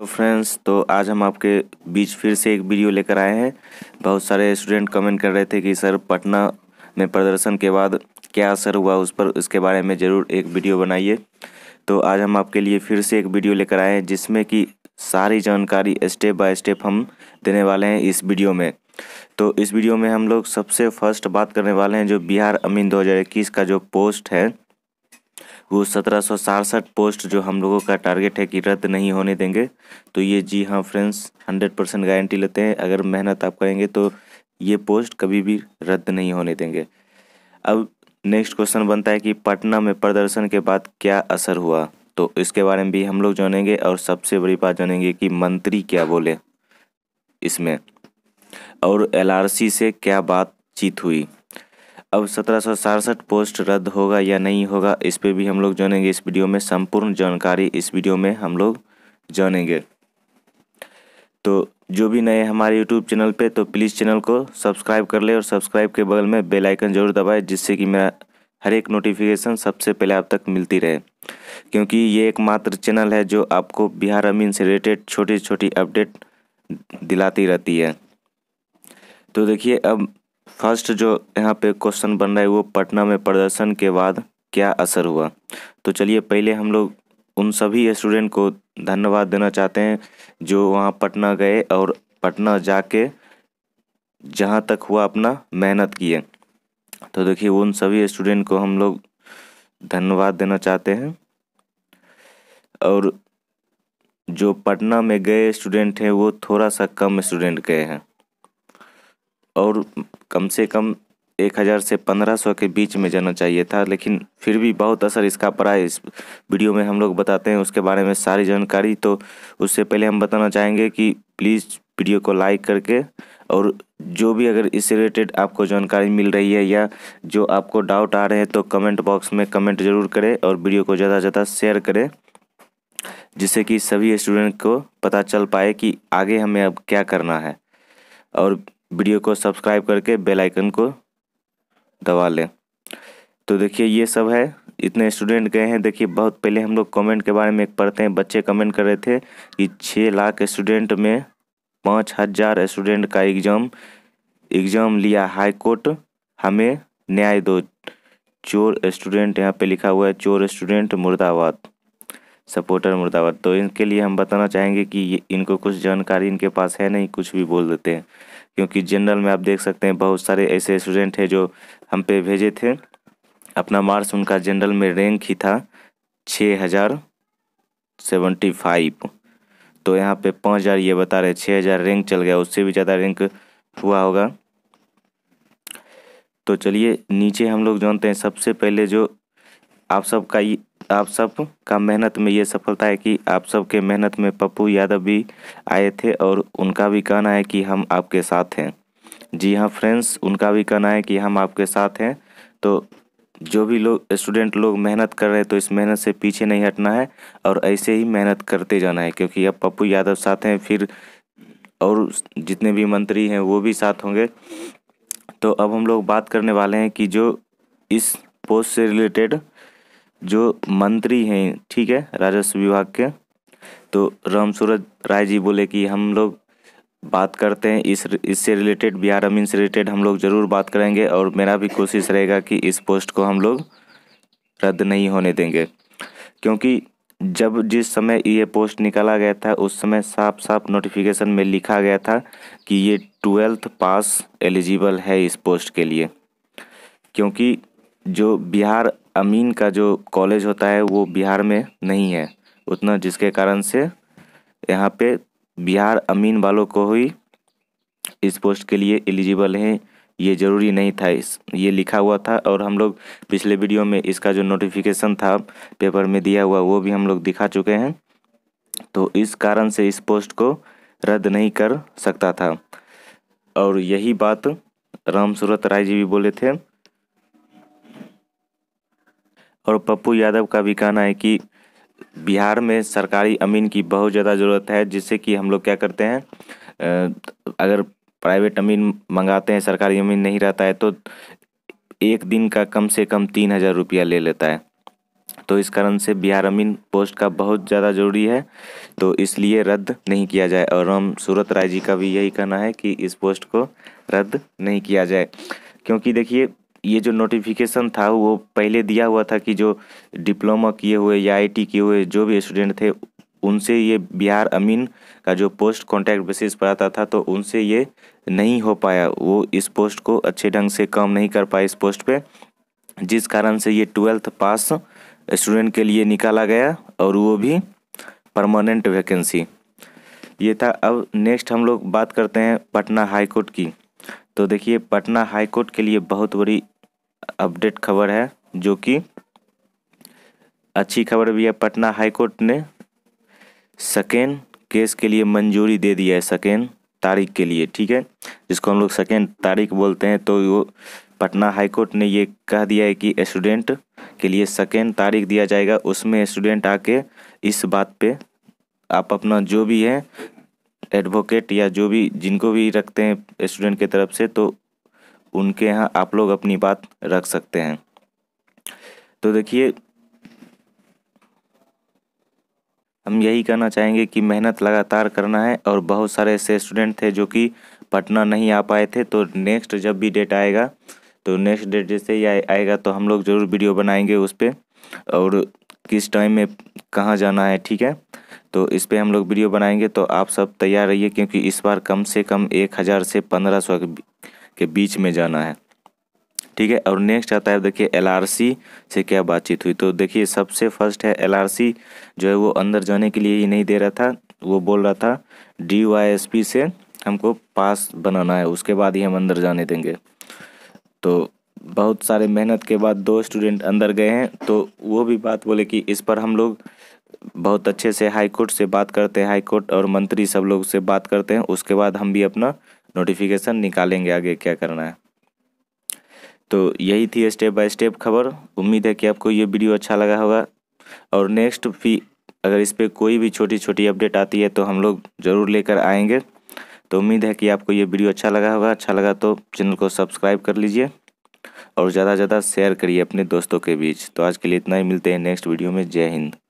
तो फ्रेंड्स तो आज हम आपके बीच फिर से एक वीडियो लेकर आए हैं बहुत सारे स्टूडेंट कमेंट कर रहे थे कि सर पटना में प्रदर्शन के बाद क्या असर हुआ उस पर उसके बारे में ज़रूर एक वीडियो बनाइए तो आज हम आपके लिए फिर से एक वीडियो लेकर आए हैं जिसमें कि सारी जानकारी स्टेप बाय स्टेप हम देने वाले हैं इस वीडियो में तो इस वीडियो में हम लोग सबसे फर्स्ट बात करने वाले हैं जो बिहार अमीन दो का जो पोस्ट है वो सत्रह सौ पोस्ट जो हम लोगों का टारगेट है कि रद्द नहीं होने देंगे तो ये जी हाँ फ्रेंड्स हंड्रेड परसेंट गारंटी लेते हैं अगर मेहनत आप करेंगे तो ये पोस्ट कभी भी रद्द नहीं होने देंगे अब नेक्स्ट क्वेश्चन बनता है कि पटना में प्रदर्शन के बाद क्या असर हुआ तो इसके बारे में भी हम लोग जानेंगे और सबसे बड़ी बात जानेंगे कि मंत्री क्या बोले इसमें और एल से क्या बातचीत हुई अब सत्रह पोस्ट रद्द होगा या नहीं होगा इस पर भी हम लोग जानेंगे इस वीडियो में संपूर्ण जानकारी इस वीडियो में हम लोग जानेंगे तो जो भी नए हमारे यूट्यूब चैनल पे तो प्लीज़ चैनल को सब्सक्राइब कर ले और सब्सक्राइब के बगल में बेल आइकन जरूर दबाएं जिससे कि मेरा हर एक नोटिफिकेशन सबसे पहले आप तक मिलती रहे क्योंकि ये एकमात्र चैनल है जो आपको बिहार अमीन से रिलेटेड छोटी छोटी अपडेट दिलाती रहती है तो देखिए अब फर्स्ट जो यहाँ पे क्वेश्चन बन रहा है वो पटना में प्रदर्शन के बाद क्या असर हुआ तो चलिए पहले हम लोग उन सभी स्टूडेंट को धन्यवाद देना चाहते हैं जो वहाँ पटना गए और पटना जाके जहाँ तक हुआ अपना मेहनत किए तो देखिए उन सभी स्टूडेंट को हम लोग धन्यवाद देना चाहते हैं और जो पटना में गए स्टूडेंट हैं वो थोड़ा सा कम स्टूडेंट गए हैं और कम से कम एक हज़ार से पंद्रह सौ के बीच में जाना चाहिए था लेकिन फिर भी बहुत असर इसका पड़ा है इस वीडियो में हम लोग बताते हैं उसके बारे में सारी जानकारी तो उससे पहले हम बताना चाहेंगे कि प्लीज़ वीडियो को लाइक करके और जो भी अगर इससे रिलेटेड आपको जानकारी मिल रही है या जो आपको डाउट आ रहे हैं तो कमेंट बॉक्स में कमेंट ज़रूर करें और वीडियो को ज़्यादा से ज़्यादा शेयर करें जिससे कि सभी स्टूडेंट को पता चल पाए कि आगे हमें अब क्या करना है और वीडियो को सब्सक्राइब करके बेल आइकन को दबा लें तो देखिए ये सब है इतने स्टूडेंट गए हैं देखिए बहुत पहले हम लोग कमेंट के बारे में एक पढ़ते हैं बच्चे कमेंट कर रहे थे कि छः लाख स्टूडेंट में पाँच हज़ार स्टूडेंट का एग्ज़ाम एग्ज़ाम लिया हाई कोर्ट हमें न्याय दो चोर स्टूडेंट यहाँ पे लिखा हुआ है चोर स्टूडेंट मुर्दाबाद सपोर्टर मुर्दाबाद तो इनके लिए हम बताना चाहेंगे कि ये इनको कुछ जानकारी इनके पास है नहीं कुछ भी बोल देते हैं क्योंकि जनरल में आप देख सकते हैं बहुत सारे ऐसे स्टूडेंट हैं जो हम पे भेजे थे अपना मार्क्स उनका जनरल में रैंक ही था छः हज़ार सेवेंटी फाइव तो यहाँ पे पाँच हज़ार ये बता रहे छः हज़ार रैंक चल गया उससे भी ज़्यादा रैंक हुआ होगा तो चलिए नीचे हम लोग जानते हैं सबसे पहले जो आप सबका आप सब का मेहनत में ये सफलता है कि आप सब के मेहनत में पप्पू यादव भी आए थे और उनका भी कहना है कि हम आपके साथ हैं जी हाँ फ्रेंड्स उनका भी कहना है कि हम आपके साथ हैं तो जो भी लोग स्टूडेंट लोग मेहनत कर रहे हैं तो इस मेहनत से पीछे नहीं हटना है और ऐसे ही मेहनत करते जाना है क्योंकि अब पप्पू यादव साथ हैं फिर और जितने भी मंत्री हैं वो भी साथ होंगे तो अब हम लोग बात करने वाले हैं कि जो इस पोस्ट से रिलेटेड जो मंत्री हैं ठीक है राजस्व विभाग के तो राम सूरज राय जी बोले कि हम लोग बात करते हैं इस इससे रिलेटेड बिहार अमीन से रिलेटेड हम लोग ज़रूर बात करेंगे और मेरा भी कोशिश रहेगा कि इस पोस्ट को हम लोग रद्द नहीं होने देंगे क्योंकि जब जिस समय ये पोस्ट निकाला गया था उस समय साफ साफ नोटिफिकेशन में लिखा गया था कि ये ट्वेल्थ पास एलिजिबल है इस पोस्ट के लिए क्योंकि जो बिहार अमीन का जो कॉलेज होता है वो बिहार में नहीं है उतना जिसके कारण से यहाँ पे बिहार अमीन वालों को ही इस पोस्ट के लिए एलिजिबल हैं ये ज़रूरी नहीं था इस ये लिखा हुआ था और हम लोग पिछले वीडियो में इसका जो नोटिफिकेशन था पेपर में दिया हुआ वो भी हम लोग दिखा चुके हैं तो इस कारण से इस पोस्ट को रद्द नहीं कर सकता था और यही बात राम सूरत राय जी भी बोले थे और पप्पू यादव का भी कहना है कि बिहार में सरकारी अमीन की बहुत ज़्यादा ज़रूरत है जिससे कि हम लोग क्या करते हैं अगर प्राइवेट अमीन मंगाते हैं सरकारी अमीन नहीं रहता है तो एक दिन का कम से कम तीन हज़ार रुपया ले लेता है तो इस कारण से बिहार अमीन पोस्ट का बहुत ज़्यादा ज़रूरी है तो इसलिए रद्द नहीं किया जाए और हम सूरत राय जी का भी यही कहना है कि इस पोस्ट को रद्द नहीं किया जाए क्योंकि देखिए ये जो नोटिफिकेशन था वो पहले दिया हुआ था कि जो डिप्लोमा किए हुए या आई किए हुए जो भी स्टूडेंट थे उनसे ये बिहार अमीन का जो पोस्ट कॉन्टैक्ट बेसिस पर आता था तो उनसे ये नहीं हो पाया वो इस पोस्ट को अच्छे ढंग से काम नहीं कर पाए इस पोस्ट पे जिस कारण से ये ट्वेल्थ पास स्टूडेंट के लिए निकाला गया और वो भी परमानेंट वैकेंसी ये था अब नेक्स्ट हम लोग बात करते हैं पटना हाई कोर्ट की तो देखिए पटना हाई कोर्ट के लिए बहुत बड़ी अपडेट खबर है जो कि अच्छी खबर भी है पटना हाई कोर्ट ने सेकेंड केस के लिए मंजूरी दे दी है सेकेंड तारीख के लिए ठीक है जिसको हम लोग सेकेंड तारीख बोलते हैं तो वो पटना हाईकोर्ट ने ये कह दिया है कि स्टूडेंट के लिए सेकेंड तारीख दिया जाएगा उसमें स्टूडेंट आके इस बात पे आप अपना जो भी है एडवोकेट या जो भी जिनको भी रखते हैं स्टूडेंट के तरफ से तो उनके यहाँ आप लोग अपनी बात रख सकते हैं तो देखिए हम यही कहना चाहेंगे कि मेहनत लगातार करना है और बहुत सारे ऐसे स्टूडेंट थे जो कि पटना नहीं आ पाए थे तो नेक्स्ट जब भी डेट आएगा तो नेक्स्ट डेट जैसे ही आएगा तो हम लोग ज़रूर वीडियो बनाएंगे उस पर और किस टाइम में कहाँ जाना है ठीक है तो इस पर हम लोग वीडियो बनाएंगे तो आप सब तैयार रहिए क्योंकि इस बार कम से कम एक हज़ार से पंद्रह सौ के बीच में जाना है ठीक है और नेक्स्ट आता है देखिए एल से क्या बातचीत हुई तो देखिए सबसे फर्स्ट है एल जो है वो अंदर जाने के लिए ही नहीं दे रहा था वो बोल रहा था डी से हमको पास बनाना है उसके बाद ही हम अंदर जाने देंगे तो बहुत सारे मेहनत के बाद दो स्टूडेंट अंदर गए हैं तो वो भी बात बोले कि इस पर हम लोग बहुत अच्छे से हाई कोर्ट से बात करते हैं हाई कोर्ट और मंत्री सब लोग से बात करते हैं उसके बाद हम भी अपना नोटिफिकेशन निकालेंगे आगे क्या करना है तो यही थी स्टेप बाय स्टेप खबर उम्मीद है कि आपको ये वीडियो अच्छा लगा होगा और नेक्स्ट भी अगर इस पर कोई भी छोटी छोटी अपडेट आती है तो हम लोग ज़रूर लेकर आएंगे तो उम्मीद है कि आपको ये वीडियो अच्छा लगा होगा अच्छा लगा तो चैनल को सब्सक्राइब कर लीजिए और ज़्यादा से ज़्यादा शेयर करिए अपने दोस्तों के बीच तो आज के लिए इतना ही मिलते हैं नेक्स्ट वीडियो में जय हिंद